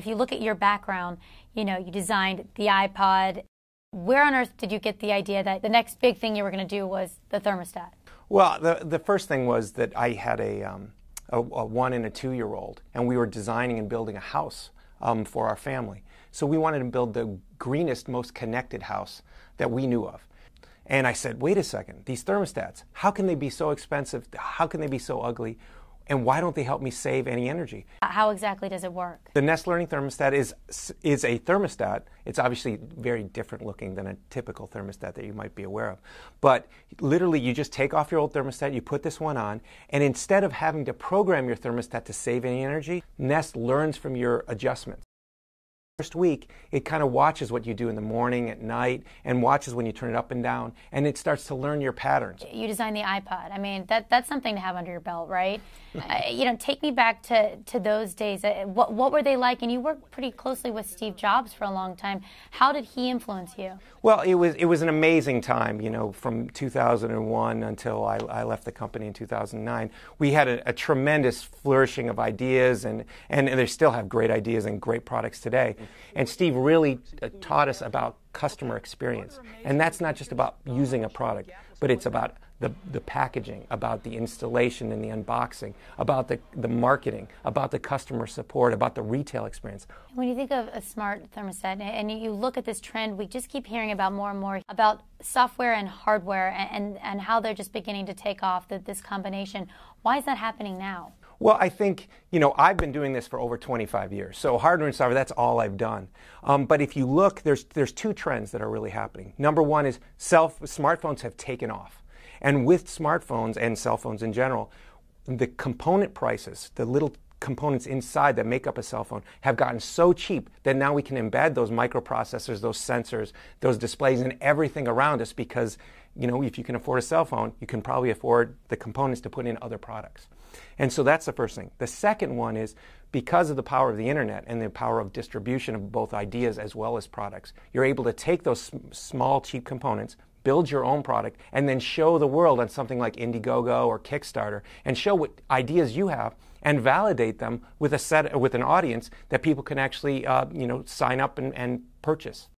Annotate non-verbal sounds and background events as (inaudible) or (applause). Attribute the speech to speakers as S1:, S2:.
S1: if you look at your background, you know, you designed the iPod. Where on earth did you get the idea that the next big thing you were going to do was the thermostat?
S2: Well, the, the first thing was that I had a, um, a, a one and a two year old, and we were designing and building a house um, for our family. So we wanted to build the greenest, most connected house that we knew of. And I said, wait a second, these thermostats, how can they be so expensive? How can they be so ugly? and why don't they help me save any energy?
S1: How exactly does it work?
S2: The Nest Learning Thermostat is is a thermostat. It's obviously very different looking than a typical thermostat that you might be aware of. But literally you just take off your old thermostat, you put this one on, and instead of having to program your thermostat to save any energy, Nest learns from your adjustments first week, it kind of watches what you do in the morning, at night, and watches when you turn it up and down, and it starts to learn your patterns.
S1: You design the iPod. I mean, that that's something to have under your belt, right? (laughs) uh, you know, take me back to to those days. Uh, what what were they like? And you worked pretty closely with Steve Jobs for a long time. How did he influence you?
S2: Well, it was it was an amazing time. You know, from 2001 until I, I left the company in 2009, we had a, a tremendous flourishing of ideas, and, and and they still have great ideas and great products today. Mm-hmm. And Steve really uh, taught us about customer experience. And that's not just about using a product, but it's about the, the packaging, about the installation and the unboxing, about the, the marketing, about the customer support, about the retail experience.
S1: When you think of a smart thermostat and you look at this trend, we just keep hearing about more and more about software and hardware and, and, and how they're just beginning to take off, that this combination. Why is that happening now?
S2: Well, I think, you know, I've been doing this for over 25 years. So hardware and software, that's all I've done. Um, but if you look, there's, there's two trends that are really happening. Number one is self, smartphones have taken off. And with smartphones and cell phones in general, the component prices, the little components inside that make up a cell phone have gotten so cheap that now we can embed those microprocessors, those sensors, those displays, and everything around us because you know if you can afford a cell phone, you can probably afford the components to put in other products. And so that's the first thing. The second one is because of the power of the internet and the power of distribution of both ideas as well as products, you're able to take those small, cheap components, build your own product, and then show the world on something like Indiegogo or Kickstarter and show what ideas you have and validate them with a set with an audience that people can actually uh, you know sign up and, and purchase.